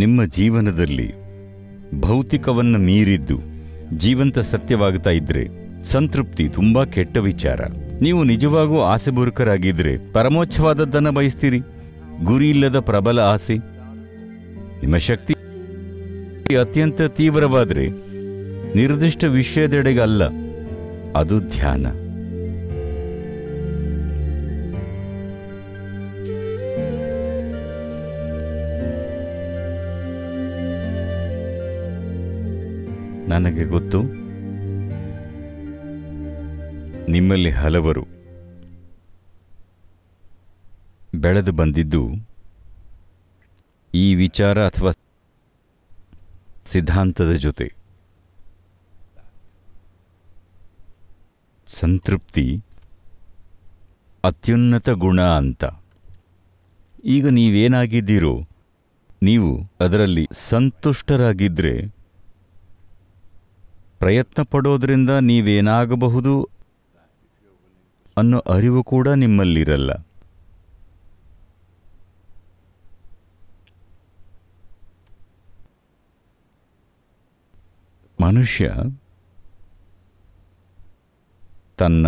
ನಿಮ್ಮ ಜೀವನದಲ್ಲಿ ಭೌತಿಕವನ್ನು ಮೀರಿದ್ದು ಜೀವಂತ ಸತ್ಯವಾಗುತ್ತಾ ಇದ್ರೆ ಸಂತೃಪ್ತಿ ತುಂಬಾ ಕೆಟ್ಟ ವಿಚಾರ ನೀವು ನಿಜವಾಗೂ ಬುರುಕರಾಗಿದ್ರೆ ಪರಮೋಚ್ಛವಾದದ್ದನ್ನು ಬಯಸ್ತೀರಿ ಗುರಿ ಇಲ್ಲದ ಪ್ರಬಲ ಆಸೆ ನಿಮ್ಮ ಶಕ್ತಿ ಅತ್ಯಂತ ತೀವ್ರವಾದರೆ ನಿರ್ದಿಷ್ಟ ವಿಷಯದೆಡೆಗಲ್ಲ ಅದು ಧ್ಯಾನ ನನಗೆ ಗೊತ್ತು ನಿಮ್ಮಲ್ಲಿ ಹಲವರು ಬೆಳೆದು ಬಂದಿದ್ದು ಈ ವಿಚಾರ ಅಥವಾ ಸಿದ್ಧಾಂತದ ಜೊತೆ ಸಂತೃಪ್ತಿ ಅತ್ಯುನ್ನತ ಗುಣ ಅಂತ ಈಗ ನೀವೇನಾಗಿದ್ದೀರೋ ನೀವು ಅದರಲ್ಲಿ ಸಂತುಷ್ಟರಾಗಿದ್ದರೆ ಪ್ರಯತ್ನ ಪಡೋದ್ರಿಂದ ನೀವೇನಾಗಬಹುದು ಅನ್ನೋ ಅರಿವು ಕೂಡ ನಿಮ್ಮಲ್ಲಿರಲ್ಲ ಮನುಷ್ಯ ತನ್ನ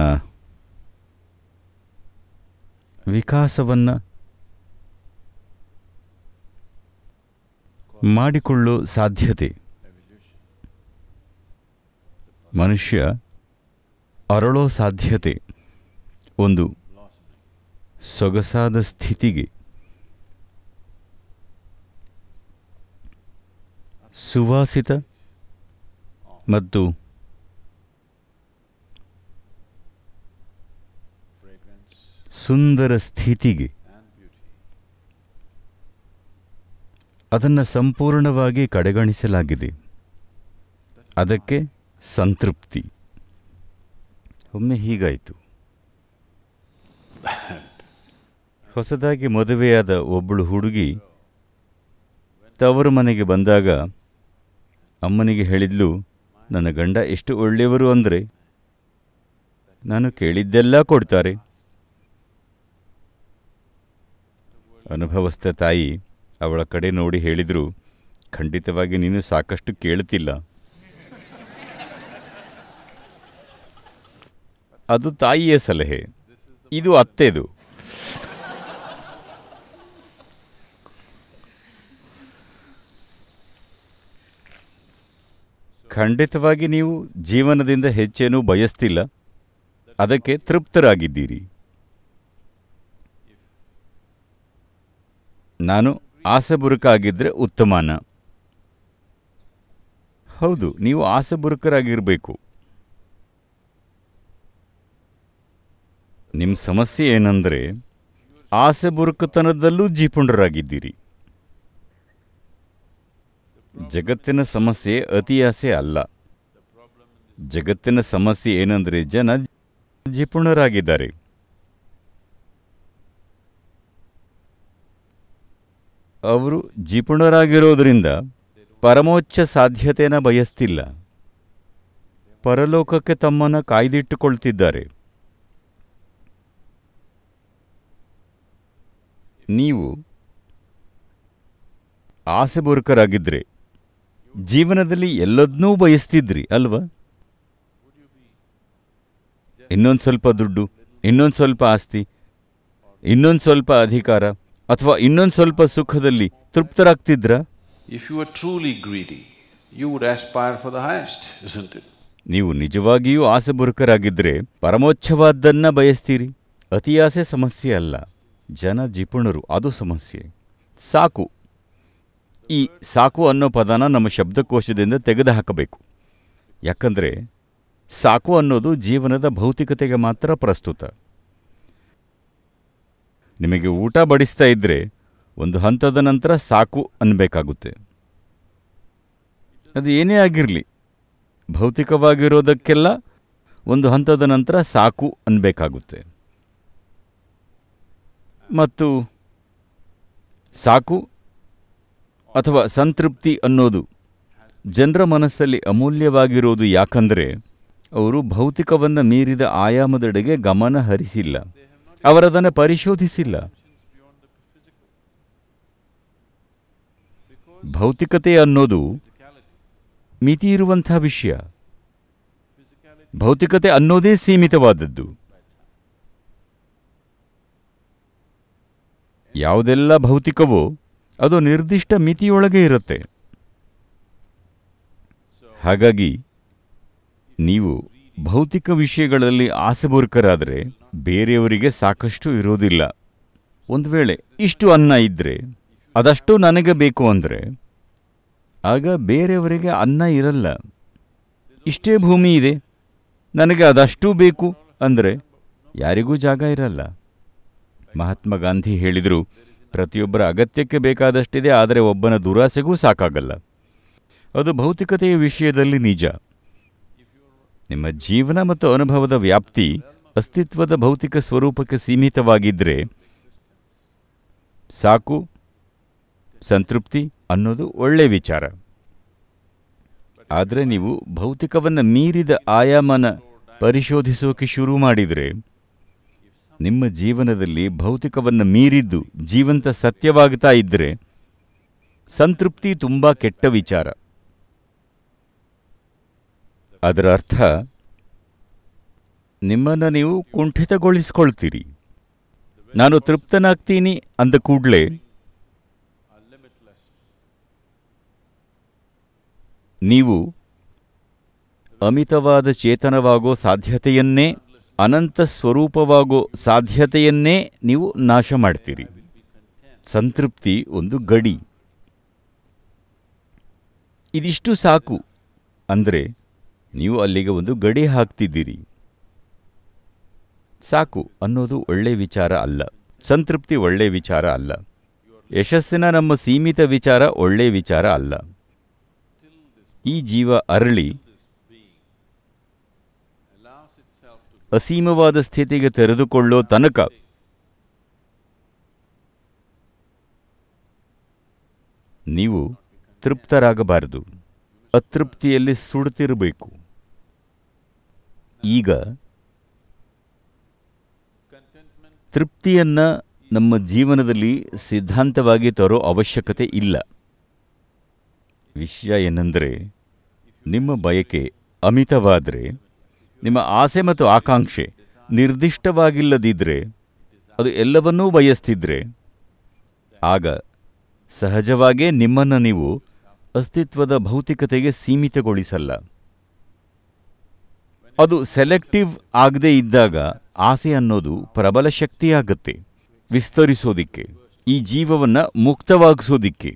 ವಿಕಾಸವನ್ನು ಮಾಡಿಕೊಳ್ಳೋ ಸಾಧ್ಯತೆ ಮನುಷ್ಯ ಅರಳೋ ಸಾಧ್ಯತೆ ಒಂದು ಸೊಗಸಾದ ಸ್ಥಿತಿಗೆ ಸುವಾಸಿತ ಮತ್ತು ಸುಂದರ ಸ್ಥಿತಿಗೆ ಅದನ್ನು ಸಂಪೂರ್ಣವಾಗಿ ಕಡೆಗಣಿಸಲಾಗಿದೆ ಅದಕ್ಕೆ ಸಂತೃಪ್ತಿ ಒಮ್ಮೆ ಹೀಗಾಯಿತು ಹೊಸದಾಗಿ ಮದುವೆಯಾದ ಒಬ್ಬಳು ಹುಡುಗಿ ತವರು ಮನೆಗೆ ಬಂದಾಗ ಅಮ್ಮನಿಗೆ ಹೇಳಿದ್ಲು ನನ್ನ ಗಂಡ ಎಷ್ಟು ಒಳ್ಳೆಯವರು ಅಂದರೆ ನಾನು ಕೇಳಿದ್ದೆಲ್ಲ ಕೊಡ್ತಾರೆ ಅನುಭವಸ್ಥ ತಾಯಿ ಅವಳ ಕಡೆ ನೋಡಿ ಹೇಳಿದರು ಖಂಡಿತವಾಗಿ ನೀನು ಸಾಕಷ್ಟು ಕೇಳುತ್ತಿಲ್ಲ ಅದು ತಾಯಿಯ ಸಲಹೆ ಇದು ಅತ್ತೆದು ಖಂಡಿತವಾಗಿ ನೀವು ಜೀವನದಿಂದ ಹೆಚ್ಚೇನೂ ಬಯಸ್ತಿಲ್ಲ ಅದಕ್ಕೆ ತೃಪ್ತರಾಗಿದ್ದೀರಿ ನಾನು ಬುರುಕಾಗಿದ್ದರೆ ಉತ್ತಮಾನ ಹೌದು ನೀವು ಬುರುಕರಾಗಿರಬೇಕು ನಿಮ್ಮ ಸಮಸ್ಯೆ ಏನಂದರೆ ಆಸೆ ಬುರುಕುತನದಲ್ಲೂ ಜೀಪುಂಡರಾಗಿದ್ದೀರಿ ಜಗತ್ತಿನ ಸಮಸ್ಯೆ ಅತಿ ಆಸೆ ಅಲ್ಲ ಜಗತ್ತಿನ ಸಮಸ್ಯೆ ಏನಂದರೆ ಜನ ಜೀಪುಣರಾಗಿದ್ದಾರೆ ಅವರು ಜೀಪುಣರಾಗಿರೋದ್ರಿಂದ ಪರಮೋಚ್ಚ ಸಾಧ್ಯತೆಯನ್ನು ಬಯಸ್ತಿಲ್ಲ ಪರಲೋಕಕ್ಕೆ ತಮ್ಮನ್ನು ಕಾಯ್ದಿಟ್ಟುಕೊಳ್ತಿದ್ದಾರೆ ನೀವು ಬುರುಕರಾಗಿದ್ರೆ ಜೀವನದಲ್ಲಿ ಎಲ್ಲದನ್ನೂ ಬಯಸ್ತಿದ್ರಿ ಅಲ್ವಾ ಇನ್ನೊಂದು ಸ್ವಲ್ಪ ದುಡ್ಡು ಇನ್ನೊಂದು ಸ್ವಲ್ಪ ಆಸ್ತಿ ಇನ್ನೊಂದು ಸ್ವಲ್ಪ ಅಧಿಕಾರ ಅಥವಾ ಇನ್ನೊಂದು ಸ್ವಲ್ಪ ಸುಖದಲ್ಲಿ ತೃಪ್ತರಾಗ್ತಿದ್ರ if you are truly greedy you would aspire for the highest isn't it ನೀವು ನಿಜವಾಗಿಯೂ ಆಸೆಬುರುಕರಾಗಿದ್ದರೆ ಪರಮೋಚ್ಛವಾದ್ದನ್ನ ಬಯಸ್ತೀರಿ ಅತಿಯಾಸೆ ಸಮಸ್ಯೆ ಅಲ್ಲ ಜನ ಜಿಪುಣರು ಅದು ಸಮಸ್ಯೆ ಸಾಕು ಈ ಸಾಕು ಅನ್ನೋ ಪದನ ನಮ್ಮ ಶಬ್ದಕೋಶದಿಂದ ತೆಗೆದುಹಾಕಬೇಕು ಯಾಕಂದರೆ ಸಾಕು ಅನ್ನೋದು ಜೀವನದ ಭೌತಿಕತೆಗೆ ಮಾತ್ರ ಪ್ರಸ್ತುತ ನಿಮಗೆ ಊಟ ಬಡಿಸ್ತಾ ಇದ್ದರೆ ಒಂದು ಹಂತದ ನಂತರ ಸಾಕು ಅನ್ನಬೇಕಾಗುತ್ತೆ ಅದು ಏನೇ ಆಗಿರಲಿ ಭೌತಿಕವಾಗಿರೋದಕ್ಕೆಲ್ಲ ಒಂದು ಹಂತದ ನಂತರ ಸಾಕು ಅನ್ನಬೇಕಾಗುತ್ತೆ ಮತ್ತು ಸಾಕು ಅಥವಾ ಸಂತೃಪ್ತಿ ಅನ್ನೋದು ಜನರ ಮನಸ್ಸಲ್ಲಿ ಅಮೂಲ್ಯವಾಗಿರೋದು ಯಾಕಂದರೆ ಅವರು ಭೌತಿಕವನ್ನು ಮೀರಿದ ಆಯಾಮದೆಡೆಗೆ ಗಮನ ಹರಿಸಿಲ್ಲ ಅವರದನ್ನು ಪರಿಶೋಧಿಸಿಲ್ಲ ಭೌತಿಕತೆ ಅನ್ನೋದು ಮಿತಿ ಮಿತಿಯಿರುವಂಥ ವಿಷಯ ಭೌತಿಕತೆ ಅನ್ನೋದೇ ಸೀಮಿತವಾದದ್ದು ಯಾವುದೆಲ್ಲ ಭೌತಿಕವೋ ಅದು ನಿರ್ದಿಷ್ಟ ಮಿತಿಯೊಳಗೆ ಇರುತ್ತೆ ಹಾಗಾಗಿ ನೀವು ಭೌತಿಕ ವಿಷಯಗಳಲ್ಲಿ ಆಸೆಬೂರ್ಕರಾದರೆ ಬೇರೆಯವರಿಗೆ ಸಾಕಷ್ಟು ಇರೋದಿಲ್ಲ ಒಂದು ವೇಳೆ ಇಷ್ಟು ಅನ್ನ ಇದ್ದರೆ ಅದಷ್ಟು ನನಗೆ ಬೇಕು ಅಂದರೆ ಆಗ ಬೇರೆಯವರಿಗೆ ಅನ್ನ ಇರಲ್ಲ ಇಷ್ಟೇ ಭೂಮಿ ಇದೆ ನನಗೆ ಅದಷ್ಟೂ ಬೇಕು ಅಂದರೆ ಯಾರಿಗೂ ಜಾಗ ಇರಲ್ಲ ಮಹಾತ್ಮ ಗಾಂಧಿ ಹೇಳಿದರು ಪ್ರತಿಯೊಬ್ಬರ ಅಗತ್ಯಕ್ಕೆ ಬೇಕಾದಷ್ಟಿದೆ ಆದರೆ ಒಬ್ಬನ ದುರಾಸೆಗೂ ಸಾಕಾಗಲ್ಲ ಅದು ಭೌತಿಕತೆಯ ವಿಷಯದಲ್ಲಿ ನಿಜ ನಿಮ್ಮ ಜೀವನ ಮತ್ತು ಅನುಭವದ ವ್ಯಾಪ್ತಿ ಅಸ್ತಿತ್ವದ ಭೌತಿಕ ಸ್ವರೂಪಕ್ಕೆ ಸೀಮಿತವಾಗಿದ್ದರೆ ಸಾಕು ಸಂತೃಪ್ತಿ ಅನ್ನೋದು ಒಳ್ಳೆಯ ವಿಚಾರ ಆದರೆ ನೀವು ಭೌತಿಕವನ್ನು ಮೀರಿದ ಆಯಾಮನ ಪರಿಶೋಧಿಸೋಕೆ ಶುರು ಮಾಡಿದರೆ ನಿಮ್ಮ ಜೀವನದಲ್ಲಿ ಭೌತಿಕವನ್ನು ಮೀರಿದ್ದು ಜೀವಂತ ಸತ್ಯವಾಗ್ತಾ ಇದ್ದರೆ ಸಂತೃಪ್ತಿ ತುಂಬ ಕೆಟ್ಟ ವಿಚಾರ ಅದರ ಅರ್ಥ ನಿಮ್ಮನ್ನು ನೀವು ಕುಂಠಿತಗೊಳಿಸ್ಕೊಳ್ತೀರಿ ನಾನು ತೃಪ್ತನಾಗ್ತೀನಿ ಅಂದ ಕೂಡಲೇ ನೀವು ಅಮಿತವಾದ ಚೇತನವಾಗೋ ಸಾಧ್ಯತೆಯನ್ನೇ ಅನಂತ ಸ್ವರೂಪವಾಗೋ ಸಾಧ್ಯತೆಯನ್ನೇ ನೀವು ನಾಶ ಮಾಡ್ತೀರಿ ಸಂತೃಪ್ತಿ ಒಂದು ಗಡಿ ಇದಿಷ್ಟು ಸಾಕು ಅಂದರೆ ನೀವು ಅಲ್ಲಿಗೆ ಒಂದು ಗಡಿ ಹಾಕ್ತಿದ್ದೀರಿ ಸಾಕು ಅನ್ನೋದು ಒಳ್ಳೆ ವಿಚಾರ ಅಲ್ಲ ಸಂತೃಪ್ತಿ ಒಳ್ಳೆ ವಿಚಾರ ಅಲ್ಲ ಯಶಸ್ಸಿನ ನಮ್ಮ ಸೀಮಿತ ವಿಚಾರ ಒಳ್ಳೆ ವಿಚಾರ ಅಲ್ಲ ಈ ಜೀವ ಅರಳಿ ಅಸೀಮವಾದ ಸ್ಥಿತಿಗೆ ತೆರೆದುಕೊಳ್ಳೋ ತನಕ ನೀವು ತೃಪ್ತರಾಗಬಾರದು ಅತೃಪ್ತಿಯಲ್ಲಿ ಸುಡುತ್ತಿರಬೇಕು ಈಗ ತೃಪ್ತಿಯನ್ನು ನಮ್ಮ ಜೀವನದಲ್ಲಿ ಸಿದ್ಧಾಂತವಾಗಿ ತರೋ ಅವಶ್ಯಕತೆ ಇಲ್ಲ ವಿಷಯ ಏನೆಂದರೆ ನಿಮ್ಮ ಬಯಕೆ ಅಮಿತವಾದರೆ ನಿಮ್ಮ ಆಸೆ ಮತ್ತು ಆಕಾಂಕ್ಷೆ ನಿರ್ದಿಷ್ಟವಾಗಿಲ್ಲದಿದ್ದರೆ ಅದು ಎಲ್ಲವನ್ನೂ ಬಯಸ್ತಿದ್ರೆ ಆಗ ಸಹಜವಾಗೇ ನಿಮ್ಮನ್ನು ನೀವು ಅಸ್ತಿತ್ವದ ಭೌತಿಕತೆಗೆ ಸೀಮಿತಗೊಳಿಸಲ್ಲ ಅದು ಸೆಲೆಕ್ಟಿವ್ ಆಗದೇ ಇದ್ದಾಗ ಆಸೆ ಅನ್ನೋದು ಪ್ರಬಲ ಶಕ್ತಿಯಾಗತ್ತೆ ವಿಸ್ತರಿಸೋದಿಕ್ಕೆ ಈ ಜೀವವನ್ನು ಮುಕ್ತವಾಗಿಸೋದಿಕ್ಕೆ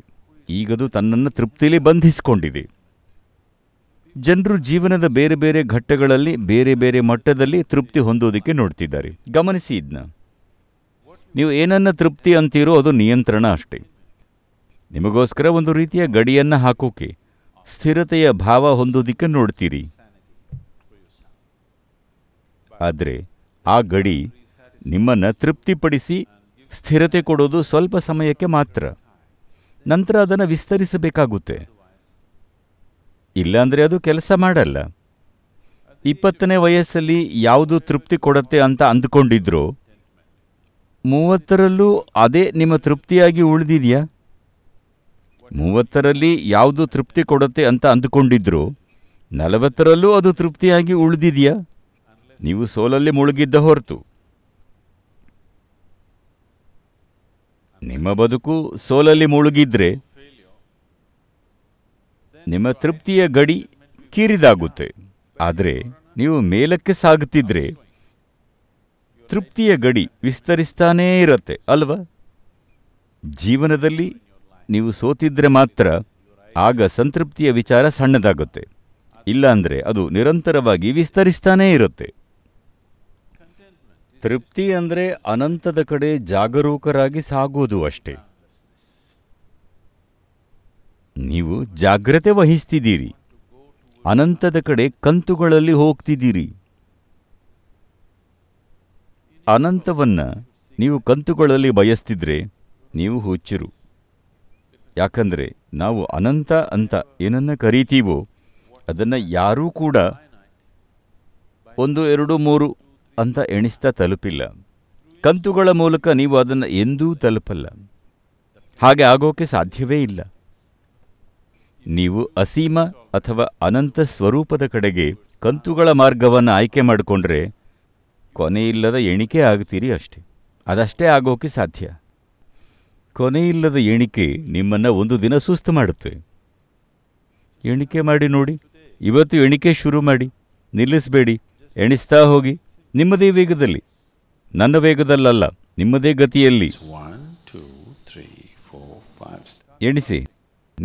ಈಗದು ತನ್ನನ್ನು ತೃಪ್ತಿಲಿ ಬಂಧಿಸಿಕೊಂಡಿದೆ ಜನರು ಜೀವನದ ಬೇರೆ ಬೇರೆ ಘಟ್ಟಗಳಲ್ಲಿ ಬೇರೆ ಬೇರೆ ಮಟ್ಟದಲ್ಲಿ ತೃಪ್ತಿ ಹೊಂದೋದಕ್ಕೆ ನೋಡ್ತಿದ್ದಾರೆ ಗಮನಿಸಿ ಇದನ್ನ ನೀವು ಏನನ್ನ ತೃಪ್ತಿ ಅಂತೀರೋ ಅದು ನಿಯಂತ್ರಣ ಅಷ್ಟೇ ನಿಮಗೋಸ್ಕರ ಒಂದು ರೀತಿಯ ಗಡಿಯನ್ನು ಹಾಕೋಕೆ ಸ್ಥಿರತೆಯ ಭಾವ ಹೊಂದೋದಿಕ್ಕೆ ನೋಡ್ತೀರಿ ಆದರೆ ಆ ಗಡಿ ನಿಮ್ಮನ್ನು ತೃಪ್ತಿಪಡಿಸಿ ಸ್ಥಿರತೆ ಕೊಡೋದು ಸ್ವಲ್ಪ ಸಮಯಕ್ಕೆ ಮಾತ್ರ ನಂತರ ಅದನ್ನು ವಿಸ್ತರಿಸಬೇಕಾಗುತ್ತೆ ಇಲ್ಲಾಂದರೆ ಅದು ಕೆಲಸ ಮಾಡಲ್ಲ ಇಪ್ಪತ್ತನೇ ವಯಸ್ಸಲ್ಲಿ ಯಾವುದು ತೃಪ್ತಿ ಕೊಡತ್ತೆ ಅಂತ ಅಂದ್ಕೊಂಡಿದ್ರು ಮೂವತ್ತರಲ್ಲೂ ಅದೇ ನಿಮ್ಮ ತೃಪ್ತಿಯಾಗಿ ಉಳಿದಿದೆಯಾ ಮೂವತ್ತರಲ್ಲಿ ಯಾವುದು ತೃಪ್ತಿ ಕೊಡುತ್ತೆ ಅಂತ ಅಂದುಕೊಂಡಿದ್ರು ನಲವತ್ತರಲ್ಲೂ ಅದು ತೃಪ್ತಿಯಾಗಿ ಉಳಿದಿದೆಯಾ ನೀವು ಸೋಲಲ್ಲಿ ಮುಳುಗಿದ್ದ ಹೊರತು ನಿಮ್ಮ ಬದುಕು ಸೋಲಲ್ಲಿ ಮುಳುಗಿದ್ರೆ ನಿಮ್ಮ ತೃಪ್ತಿಯ ಗಡಿ ಕಿರಿದಾಗುತ್ತೆ ಆದರೆ ನೀವು ಮೇಲಕ್ಕೆ ಸಾಗುತ್ತಿದ್ರೆ ತೃಪ್ತಿಯ ಗಡಿ ವಿಸ್ತರಿಸ್ತಾನೇ ಇರುತ್ತೆ ಅಲ್ವಾ ಜೀವನದಲ್ಲಿ ನೀವು ಸೋತಿದ್ರೆ ಮಾತ್ರ ಆಗ ಸಂತೃಪ್ತಿಯ ವಿಚಾರ ಸಣ್ಣದಾಗುತ್ತೆ ಇಲ್ಲಾಂದರೆ ಅದು ನಿರಂತರವಾಗಿ ವಿಸ್ತರಿಸ್ತಾನೇ ಇರುತ್ತೆ ತೃಪ್ತಿ ಅಂದರೆ ಅನಂತದ ಕಡೆ ಜಾಗರೂಕರಾಗಿ ಸಾಗುವುದು ಅಷ್ಟೇ ನೀವು ಜಾಗ್ರತೆ ವಹಿಸ್ತಿದ್ದೀರಿ ಅನಂತದ ಕಡೆ ಕಂತುಗಳಲ್ಲಿ ಹೋಗ್ತಿದ್ದೀರಿ ಅನಂತವನ್ನು ನೀವು ಕಂತುಗಳಲ್ಲಿ ಬಯಸ್ತಿದ್ರೆ ನೀವು ಹುಚ್ಚರು ಯಾಕಂದರೆ ನಾವು ಅನಂತ ಅಂತ ಏನನ್ನ ಕರೀತೀವೋ ಅದನ್ನು ಯಾರೂ ಕೂಡ ಒಂದು ಎರಡು ಮೂರು ಅಂತ ಎಣಿಸ್ತಾ ತಲುಪಿಲ್ಲ ಕಂತುಗಳ ಮೂಲಕ ನೀವು ಅದನ್ನು ಎಂದೂ ತಲುಪಲ್ಲ ಹಾಗೆ ಆಗೋಕೆ ಸಾಧ್ಯವೇ ಇಲ್ಲ ನೀವು ಅಸೀಮ ಅಥವಾ ಅನಂತ ಸ್ವರೂಪದ ಕಡೆಗೆ ಕಂತುಗಳ ಮಾರ್ಗವನ್ನು ಆಯ್ಕೆ ಮಾಡಿಕೊಂಡ್ರೆ ಕೊನೆಯಿಲ್ಲದ ಎಣಿಕೆ ಆಗ್ತೀರಿ ಅಷ್ಟೆ ಅದಷ್ಟೇ ಆಗೋಕೆ ಸಾಧ್ಯ ಕೊನೆಯಿಲ್ಲದ ಎಣಿಕೆ ನಿಮ್ಮನ್ನು ಒಂದು ದಿನ ಸುಸ್ತು ಮಾಡುತ್ತೆ ಎಣಿಕೆ ಮಾಡಿ ನೋಡಿ ಇವತ್ತು ಎಣಿಕೆ ಶುರು ಮಾಡಿ ನಿಲ್ಲಿಸಬೇಡಿ ಎಣಿಸ್ತಾ ಹೋಗಿ ನಿಮ್ಮದೇ ವೇಗದಲ್ಲಿ ನನ್ನ ವೇಗದಲ್ಲಲ್ಲ ನಿಮ್ಮದೇ ಗತಿಯಲ್ಲಿ ಎಣಿಸಿ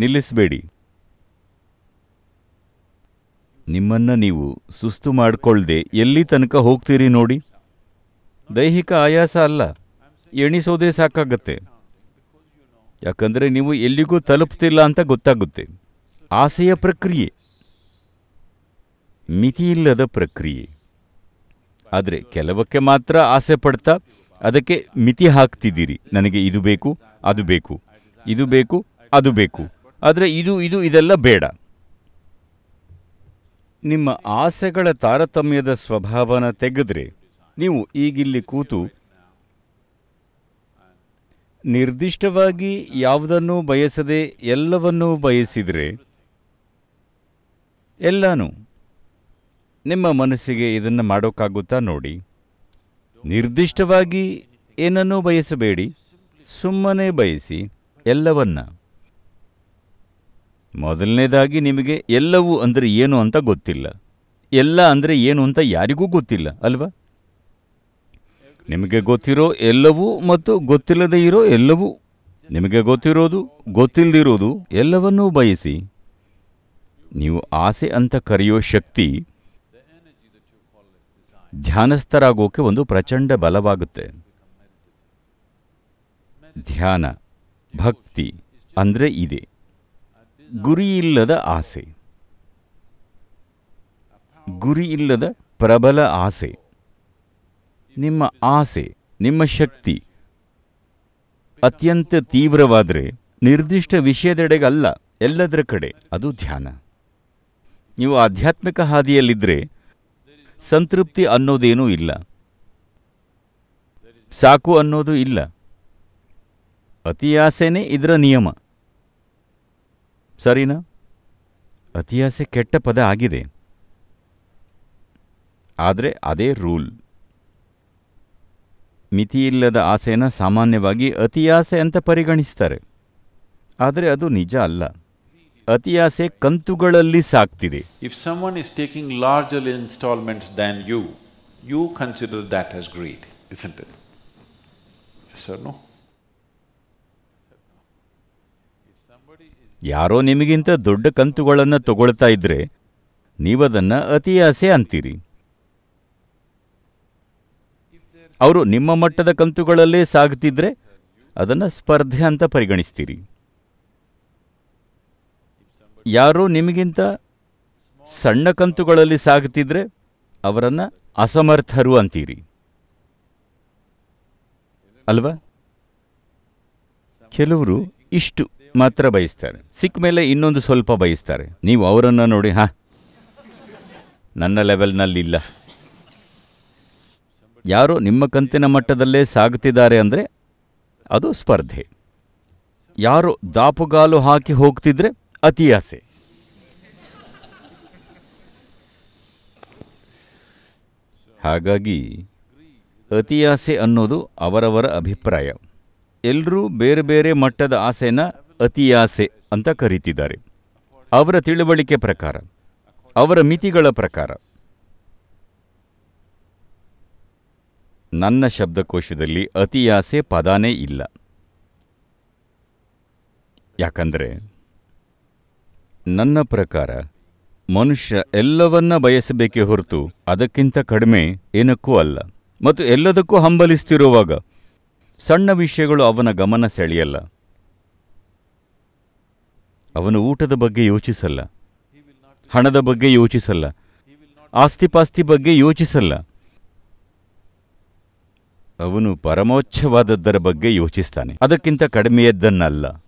ನಿಲ್ಲಿಸಬೇಡಿ ನಿಮ್ಮನ್ನು ನೀವು ಸುಸ್ತು ಮಾಡಿಕೊಳ್ಳದೆ ಎಲ್ಲಿ ತನಕ ಹೋಗ್ತೀರಿ ನೋಡಿ ದೈಹಿಕ ಆಯಾಸ ಅಲ್ಲ ಎಣಿಸೋದೇ ಸಾಕಾಗತ್ತೆ ಯಾಕಂದರೆ ನೀವು ಎಲ್ಲಿಗೂ ತಲುಪ್ತಿಲ್ಲ ಅಂತ ಗೊತ್ತಾಗುತ್ತೆ ಆಸೆಯ ಪ್ರಕ್ರಿಯೆ ಮಿತಿಯಿಲ್ಲದ ಪ್ರಕ್ರಿಯೆ ಆದರೆ ಕೆಲವಕ್ಕೆ ಮಾತ್ರ ಆಸೆ ಪಡ್ತಾ ಅದಕ್ಕೆ ಮಿತಿ ಹಾಕ್ತಿದ್ದೀರಿ ನನಗೆ ಇದು ಬೇಕು ಅದು ಬೇಕು ಇದು ಬೇಕು ಅದು ಬೇಕು ಆದರೆ ಇದು ಇದು ಇದೆಲ್ಲ ಬೇಡ ನಿಮ್ಮ ಆಸೆಗಳ ತಾರತಮ್ಯದ ಸ್ವಭಾವನ ತೆಗೆದ್ರೆ ನೀವು ಈಗಿಲ್ಲಿ ಕೂತು ನಿರ್ದಿಷ್ಟವಾಗಿ ಯಾವುದನ್ನೂ ಬಯಸದೆ ಎಲ್ಲವನ್ನೂ ಬಯಸಿದರೆ ಎಲ್ಲಾನು ನಿಮ್ಮ ಮನಸ್ಸಿಗೆ ಇದನ್ನು ಮಾಡೋಕ್ಕಾಗುತ್ತಾ ನೋಡಿ ನಿರ್ದಿಷ್ಟವಾಗಿ ಏನನ್ನೂ ಬಯಸಬೇಡಿ ಸುಮ್ಮನೆ ಬಯಸಿ ಎಲ್ಲವನ್ನ ಮೊದಲನೇದಾಗಿ ನಿಮಗೆ ಎಲ್ಲವೂ ಅಂದರೆ ಏನು ಅಂತ ಗೊತ್ತಿಲ್ಲ ಎಲ್ಲ ಅಂದರೆ ಏನು ಅಂತ ಯಾರಿಗೂ ಗೊತ್ತಿಲ್ಲ ಅಲ್ವಾ ನಿಮಗೆ ಗೊತ್ತಿರೋ ಎಲ್ಲವೂ ಮತ್ತು ಗೊತ್ತಿಲ್ಲದೆ ಇರೋ ಎಲ್ಲವೂ ನಿಮಗೆ ಗೊತ್ತಿರೋದು ಗೊತ್ತಿಲ್ಲದಿರೋದು ಎಲ್ಲವನ್ನೂ ಬಯಸಿ ನೀವು ಆಸೆ ಅಂತ ಕರೆಯೋ ಶಕ್ತಿ ಧ್ಯಾನಸ್ಥರಾಗೋಕೆ ಒಂದು ಪ್ರಚಂಡ ಬಲವಾಗುತ್ತೆ ಧ್ಯಾನ ಭಕ್ತಿ ಅಂದರೆ ಇದೆ ಗುರಿಯಿಲ್ಲದ ಆಸೆ ಗುರಿ ಇಲ್ಲದ ಪ್ರಬಲ ಆಸೆ ನಿಮ್ಮ ಆಸೆ ನಿಮ್ಮ ಶಕ್ತಿ ಅತ್ಯಂತ ತೀವ್ರವಾದರೆ ನಿರ್ದಿಷ್ಟ ವಿಷಯದೆಡೆಗಲ್ಲ ಎಲ್ಲದರ ಕಡೆ ಅದು ಧ್ಯಾನ ನೀವು ಆಧ್ಯಾತ್ಮಿಕ ಹಾದಿಯಲ್ಲಿದ್ದರೆ ಸಂತೃಪ್ತಿ ಅನ್ನೋದೇನೂ ಇಲ್ಲ ಸಾಕು ಅನ್ನೋದು ಇಲ್ಲ ಅತಿ ಆಸೆನೇ ಇದರ ನಿಯಮ ಸರಿನಾ ಅತಿಯಾಸೆ ಕೆಟ್ಟ ಪದ ಆಗಿದೆ ಆದರೆ ಅದೇ ರೂಲ್ ಮಿತಿಯಿಲ್ಲದ ಆಸೆಯನ್ನು ಸಾಮಾನ್ಯವಾಗಿ ಅತಿಯಾಸೆ ಅಂತ ಪರಿಗಣಿಸ್ತಾರೆ ಆದರೆ ಅದು ನಿಜ ಅಲ್ಲ ಅತಿಯಾಸೆ ಕಂತುಗಳಲ್ಲಿ ಸಾಕ್ತಿದೆ if one is taking larger instalments than you you consider that has great is sir no ಯಾರೋ ನಿಮಗಿಂತ ದೊಡ್ಡ ಕಂತುಗಳನ್ನು ತಗೊಳ್ತಾ ಇದ್ರೆ ನೀವದನ್ನು ಅತಿಯಾಸೆ ಅಂತೀರಿ ಅವರು ನಿಮ್ಮ ಮಟ್ಟದ ಕಂತುಗಳಲ್ಲೇ ಸಾಗ್ತಿದ್ರೆ ಅದನ್ನು ಸ್ಪರ್ಧೆ ಅಂತ ಪರಿಗಣಿಸ್ತೀರಿ ಯಾರೋ ನಿಮಗಿಂತ ಸಣ್ಣ ಕಂತುಗಳಲ್ಲಿ ಸಾಗುತ್ತಿದ್ರೆ ಅವರನ್ನು ಅಸಮರ್ಥರು ಅಂತೀರಿ ಅಲ್ವಾ ಕೆಲವರು ಇಷ್ಟು ಮಾತ್ರ ಬಯಸ್ತಾರೆ ಸಿಕ್ಕ ಮೇಲೆ ಇನ್ನೊಂದು ಸ್ವಲ್ಪ ಬಯಸ್ತಾರೆ ನೀವು ಅವರನ್ನು ನೋಡಿ ಹಾ ನನ್ನ ಲೆವೆಲ್ನಲ್ಲಿಲ್ಲ ಯಾರು ನಿಮ್ಮ ಕಂತಿನ ಮಟ್ಟದಲ್ಲೇ ಸಾಗುತ್ತಿದ್ದಾರೆ ಅಂದರೆ ಅದು ಸ್ಪರ್ಧೆ ಯಾರು ದಾಪುಗಾಲು ಹಾಕಿ ಹೋಗ್ತಿದ್ರೆ ಅತಿ ಆಸೆ ಹಾಗಾಗಿ ಅತಿಯಾಸೆ ಅನ್ನೋದು ಅವರವರ ಅಭಿಪ್ರಾಯ ಎಲ್ಲರೂ ಬೇರೆ ಬೇರೆ ಮಟ್ಟದ ಆಸೆನ ಅತಿಯಾಸೆ ಅಂತ ಕರೀತಿದ್ದಾರೆ ಅವರ ತಿಳುವಳಿಕೆ ಪ್ರಕಾರ ಅವರ ಮಿತಿಗಳ ಪ್ರಕಾರ ನನ್ನ ಶಬ್ದಕೋಶದಲ್ಲಿ ಅತಿಯಾಸೆ ಪದಾನೇ ಇಲ್ಲ ಯಾಕಂದರೆ ನನ್ನ ಪ್ರಕಾರ ಮನುಷ್ಯ ಎಲ್ಲವನ್ನ ಬಯಸಬೇಕೆ ಹೊರತು ಅದಕ್ಕಿಂತ ಕಡಿಮೆ ಏನಕ್ಕೂ ಅಲ್ಲ ಮತ್ತು ಎಲ್ಲದಕ್ಕೂ ಹಂಬಲಿಸ್ತಿರುವಾಗ ಸಣ್ಣ ವಿಷಯಗಳು ಅವನ ಗಮನ ಸೆಳೆಯಲ್ಲ ಅವನು ಊಟದ ಬಗ್ಗೆ ಯೋಚಿಸಲ್ಲ ಹಣದ ಬಗ್ಗೆ ಯೋಚಿಸಲ್ಲ ಆಸ್ತಿಪಾಸ್ತಿ ಬಗ್ಗೆ ಯೋಚಿಸಲ್ಲ ಅವನು ಪರಮೋಚ್ಛವಾದದ್ದರ ಬಗ್ಗೆ ಯೋಚಿಸ್ತಾನೆ ಅದಕ್ಕಿಂತ ಕಡಿಮೆಯದ್ದನ್ನಲ್ಲ